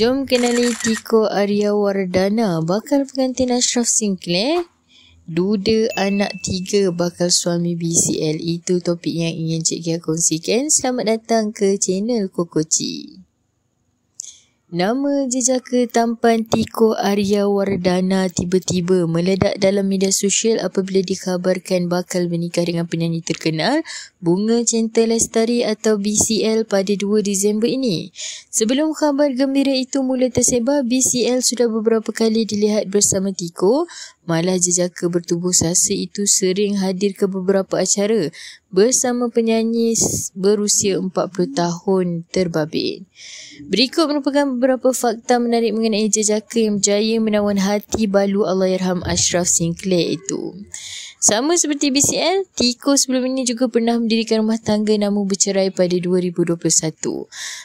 Jom kenali Tiko Arya Wardana bakal pengantin Ashraf Sinclair. Duda anak tiga bakal suami BCL. Itu topik yang ingin Cik Kia kongsikan. Selamat datang ke channel Kokoci. Nama jejaka tampan Tiko Arya Wardana tiba-tiba meledak dalam media sosial apabila dikabarkan bakal menikah dengan penyanyi terkenal Bunga Cinta Lestari atau BCL pada 2 Disember ini. Sebelum khabar gembira itu mula tersebar, BCL sudah beberapa kali dilihat bersama Tiko Malah jejaka bertubuh sasa itu sering hadir ke beberapa acara bersama penyanyi berusia 40 tahun terbabit. Berikut merupakan beberapa fakta menarik mengenai jejaka yang berjaya menawan hati balu Allahyarham Ashraf Sinclair itu. Sama seperti BCL, Tiko sebelum ini juga pernah mendirikan rumah tangga namun bercerai pada 2021.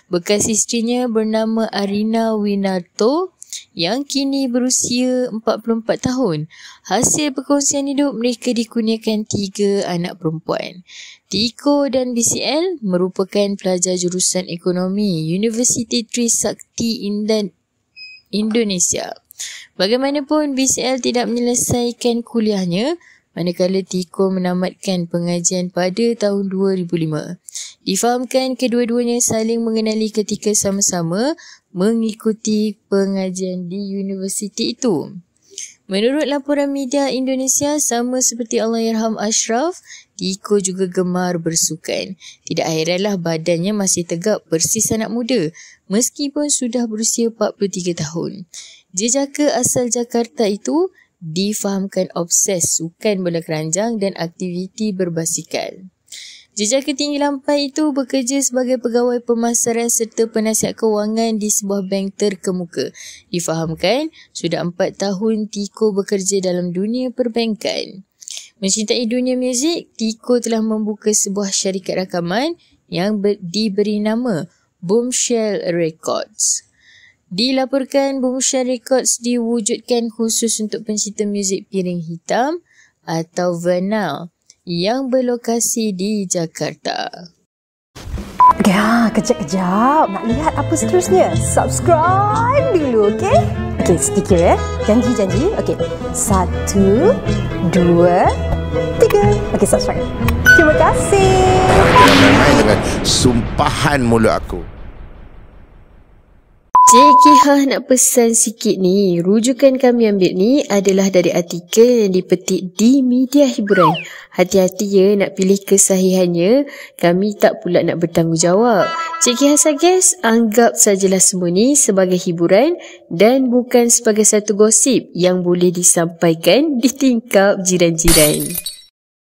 Bekas isterinya bernama Arina Winato yang kini berusia 44 tahun. Hasil perkongsian hidup mereka dikurniakan tiga anak perempuan. Tiko dan BCL merupakan pelajar jurusan ekonomi Universiti Trisakti Indan Indonesia. Bagaimanapun BCL tidak menyelesaikan kuliahnya manakala Tiko menamatkan pengajian pada tahun 2005. Difahamkan kedua-duanya saling mengenali ketika sama-sama mengikuti pengajian di universiti itu. Menurut laporan media Indonesia, sama seperti Allahyarham Ashraf, Diko juga gemar bersukan. Tidak hairanlah badannya masih tegak persis anak muda meskipun sudah berusia 43 tahun. Jejaka asal Jakarta itu difahamkan obses sukan bola keranjang dan aktiviti berbasikal. Jejaka tinggi lampai itu bekerja sebagai pegawai pemasaran serta penasihat kewangan di sebuah bank terkemuka. Difahamkan, sudah 4 tahun Tiko bekerja dalam dunia perbankan. Mencintai dunia muzik, Tiko telah membuka sebuah syarikat rakaman yang ber- diberi nama Boomshell Records. Dilaporkan Boomshell Records diwujudkan khusus untuk pencinta muzik piring hitam atau vinyl yang berlokasi di Jakarta. Ya, kejap-kejap. Nak lihat apa seterusnya? Subscribe dulu, okey? Okey, sedikit ya. Eh. Janji-janji. Okey, satu, dua, tiga. Okey, subscribe. Terima kasih. Dengan sumpahan mulut aku. Cikiha nak pesan sikit ni, rujukan kami ambil ni adalah dari artikel yang dipetik di media hiburan. Hati-hati ya nak pilih kesahihannya, kami tak pula nak bertanggungjawab. Cikiha suggest, anggap sajalah semua ni sebagai hiburan dan bukan sebagai satu gosip yang boleh disampaikan di tingkap jiran-jiran.